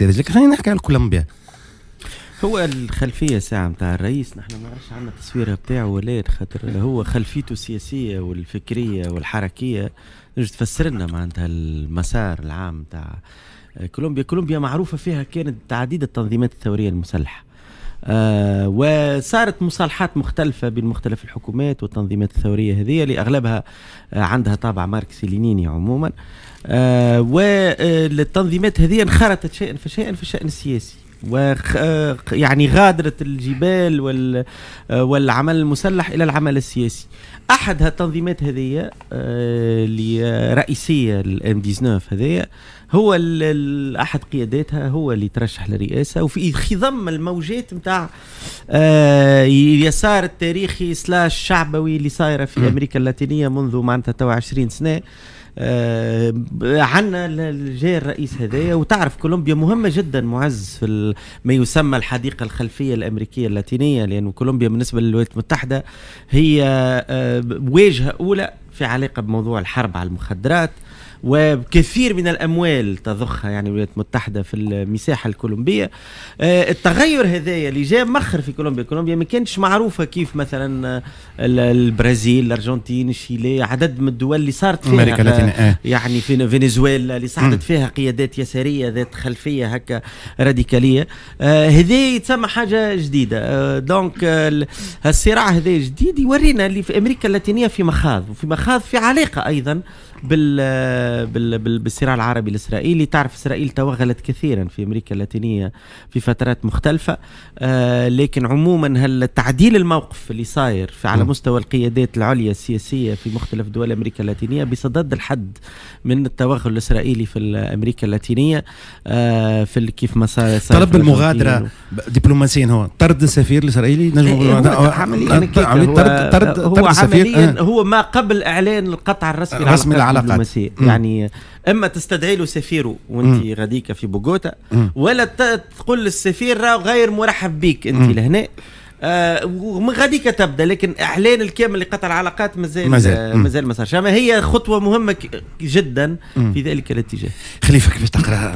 السيده جلك خلينا نحكي على الكولومبيا هو الخلفيه ساعه نتاع الرئيس نحن ما عادش عندنا تصويره بتاعه ولا خاطر هو خلفيته السياسيه والفكريه والحركيه تنجم تفسر لنا معناتها المسار العام نتاع كولومبيا كولومبيا معروفه فيها كانت عديد التنظيمات الثوريه المسلحه آه وصارت مصالحات مختلفة بين مختلف الحكومات والتنظيمات الثورية هذه اللي أغلبها آه عندها طابع ماركسي لينيني عموما آه والتنظيمات هذه انخرطت شيئا فشيئا في الشأن السياسي و يعني غادرت الجبال وال... آه، والعمل المسلح الى العمل السياسي احد التنظيمات هذه آه، اللي رئيسيه الام 19 هذه هو احد قياداتها هو اللي ترشح للرئاسه وفي خضم الموجات نتاع اليسار آه، التاريخي سلاش شعبوي اللي صايره في امريكا اللاتينيه منذ معناتها تو 20 سنه عندنا جاء الرئيس هذايا وتعرف كولومبيا مهمه جدا معز في ما يسمى الحديقة الخلفية الأمريكية اللاتينية لأن كولومبيا بالنسبة للولايات المتحدة هي آه، واجهة أولى في علاقة بموضوع الحرب على المخدرات وكثير من الاموال تضخها يعني الولايات المتحده في المساحه الكولومبيه آه، التغير هذايا اللي جاء مخر في كولومبيا كولومبيا ما كانتش معروفه كيف مثلا آه، البرازيل الارجنتين الشيلي عدد من الدول اللي صارت فيها امريكا آه، اللاتينيه يعني في فنزويلا اللي صعدت فيها قيادات يساريه ذات خلفيه هكا راديكاليه هذه تسمى حاجه جديده دونك الصراع هذا جديد يورينا اللي في امريكا اللاتينيه في مخاض وفي مخاض في علاقه ايضا بال بالصراع العربي الإسرائيلي تعرف إسرائيل توغلت كثيرا في أمريكا اللاتينية في فترات مختلفة آه، لكن عموما هل تعديل الموقف اللي صاير على مستوى القيادات العليا السياسية في مختلف دول أمريكا اللاتينية بصدد الحد من التوغل الإسرائيلي في أمريكا اللاتينية آه، في كيف ما صار طلب المغادرة دبلوماسيا هو طرد السفير الاسرائيلي نجم إيه، إيه، هو عمليا هو طرد طرد هو عمليا آه. هو ما قبل اعلان القطع الرسمي رسمي العلاقات يعني اما تستدعي له سفيره وانت غاديك في بوغوتا ولا تقول للسفير راه غير مرحب بك انت لهنا آه ومن غاديك تبدا لكن اعلان الكامل لقطع العلاقات مازال مازال ما صارش هي خطوه مهمه جدا في ذلك الاتجاه خليفه كيفاش تقرا